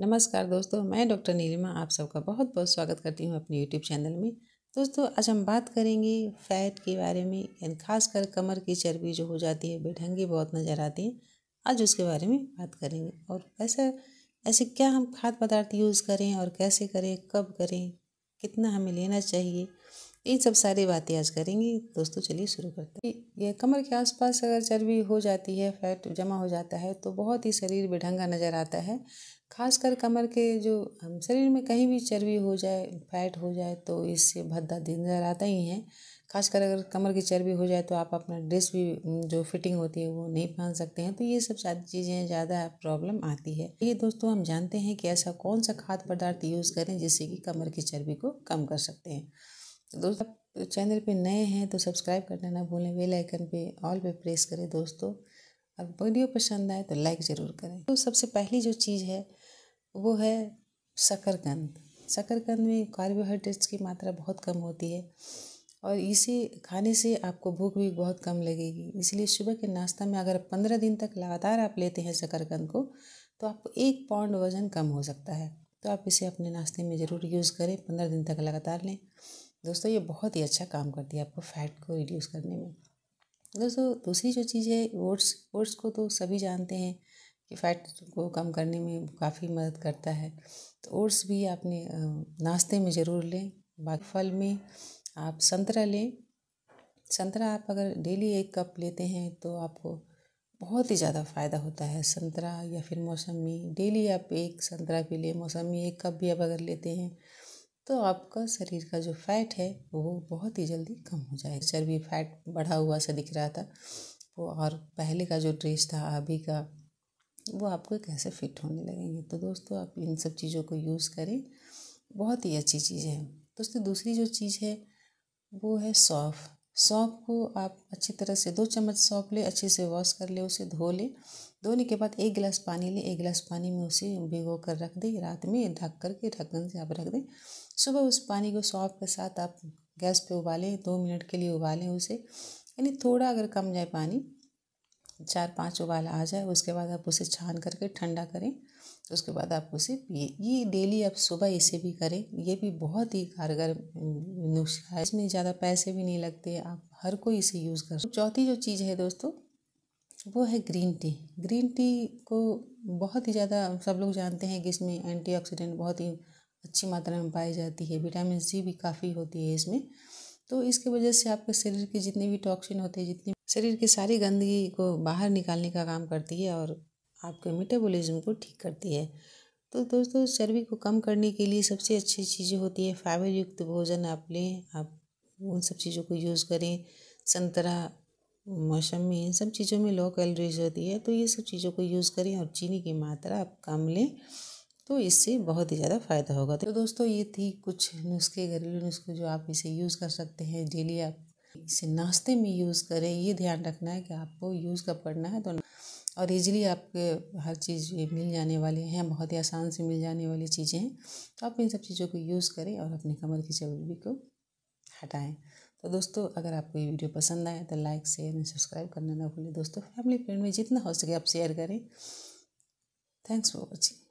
नमस्कार दोस्तों मैं डॉक्टर नीलिमा आप सबका बहुत बहुत स्वागत करती हूँ अपने यूट्यूब चैनल में दोस्तों आज हम बात करेंगे फैट के बारे में यानी खासकर कमर की चर्बी जो हो जाती है बेढंगी बहुत नज़र आती है आज उसके बारे में बात करेंगे और ऐसा ऐसे क्या हम खाद्य पदार्थ यूज़ करें और कैसे करें कब करें कितना हमें लेना चाहिए इन सब सारी बातें आज करेंगे दोस्तों चलिए शुरू करते हैं ये कमर के आसपास अगर चर्बी हो जाती है फैट जमा हो जाता है तो बहुत ही शरीर बेढंगा नज़र आता है खासकर कमर के जो शरीर में कहीं भी चर्बी हो जाए फैट हो जाए तो इससे भद्दा नज़र आता ही है खासकर अगर कमर की चर्बी हो जाए तो आप अपना ड्रेस भी जो फिटिंग होती है वो नहीं पहन सकते हैं तो ये सब सारी चीज़ें ज़्यादा प्रॉब्लम आती है ये दोस्तों हम जानते हैं कि ऐसा कौन सा खाद्य पदार्थ यूज़ करें जिससे कि कमर की चर्बी को कम कर सकते हैं तो दोस्तों चैनल पे नए हैं तो सब्सक्राइब करना ना भूलें बेल आइकन पे ऑल पे प्रेस करें दोस्तों अब वीडियो पसंद आए तो लाइक ज़रूर करें तो सबसे पहली जो चीज़ है वो है शकरकंद शकरकंद में कार्बोहाइड्रेट्स की मात्रा बहुत कम होती है और इसे खाने से आपको भूख भी बहुत कम लगेगी इसलिए सुबह के नाश्ता में अगर पंद्रह दिन तक लगातार आप लेते हैं शकरकंद को तो आपको एक पाउंड वज़न कम हो सकता है तो आप इसे अपने नाश्ते में ज़रूर यूज़ करें पंद्रह दिन तक लगातार लें दोस्तों ये बहुत ही अच्छा काम करती है आपको फैट को रिड्यूस करने में दोस्तों दूसरी जो चीज़ है ओट्स ओट्स को तो सभी जानते हैं कि फैट को कम करने में काफ़ी मदद करता है तो ओट्स भी आपने नाश्ते में ज़रूर लें बाकी फल में आप संतरा लें संतरा आप अगर डेली एक कप लेते हैं तो आपको बहुत ही ज़्यादा फ़ायदा होता है संतरा या फिर मौसमी डेली आप एक संतरा भी लें मौसमी एक कप भी आप अगर लेते हैं तो आपका शरीर का जो फैट है वो बहुत ही जल्दी कम हो जाएगा चर्बी फैट बढ़ा हुआ सा दिख रहा था वो और पहले का जो ड्रेस था अभी का वो आपको कैसे फिट होने लगेंगे तो दोस्तों आप इन सब चीज़ों को यूज़ करें बहुत ही अच्छी चीज़ है दोस्तों दूसरी जो चीज़ है वो है सौफ़ सौंफ को आप अच्छी तरह से दो चम्मच सौंफ ले अच्छे से वॉश कर ले उसे धो ले धोने के बाद एक गिलास पानी ले एक गिलास पानी में उसे भिगो कर रख दें रात में ढक करके ढक्कन से आप रख दें सुबह उस पानी को सौंफ के साथ आप गैस पे उबालें दो मिनट के लिए उबालें उसे यानी थोड़ा अगर कम जाए पानी चार पांच उबाल आ जाए उसके बाद आप उसे छान करके ठंडा करें उसके बाद आप उसे पिए ये डेली आप सुबह इसे भी करें ये भी बहुत ही कारगर नुस्खा है इसमें ज़्यादा पैसे भी नहीं लगते आप हर कोई इसे यूज़ कर चौथी जो चीज़ है दोस्तों वो है ग्रीन टी ग्रीन टी को बहुत ही ज़्यादा सब लोग जानते हैं कि इसमें एंटीऑक्सीडेंट बहुत ही अच्छी मात्रा में पाई जाती है विटामिन सी भी काफ़ी होती है इसमें तो इसके वजह से आपके शरीर के जितने भी टॉक्सिन होते हैं जितनी शरीर की सारी गंदगी को बाहर निकालने का काम करती है और आपके मेटाबॉलिज्म को ठीक करती है तो दोस्तों चर्बी को कम करने के लिए सबसे अच्छी चीज़ें होती है फाइबर युक्त भोजन आप लें आप उन सब चीज़ों को यूज़ करें संतरा मौसमी इन सब चीज़ों में लो कैलोरीज होती है तो ये सब चीज़ों को यूज़ करें और चीनी की मात्रा आप कम लें तो इससे बहुत ही ज़्यादा फ़ायदा होगा तो दोस्तों ये थी कुछ नुस्खे घरेलू नुस्खे जो आप इसे यूज़ कर सकते हैं डेली आप इसे नाश्ते में यूज़ करें ये ध्यान रखना है कि आपको यूज़ कब करना है तो और ईजिली आपके हर चीज़ ये मिल जाने वाले हैं बहुत ही आसान से मिल जाने वाली चीज़ें हैं तो आप इन सब चीज़ों को यूज़ करें और अपने कमर की चबीबी को हटाएं तो दोस्तों अगर आपको ये वीडियो पसंद आए तो लाइक शेयर एंड सब्सक्राइब करना ना भूलें दोस्तों फैमिली फ्रेंड में जितना हो सके आप शेयर करें थैंक्स फॉर वॉचिंग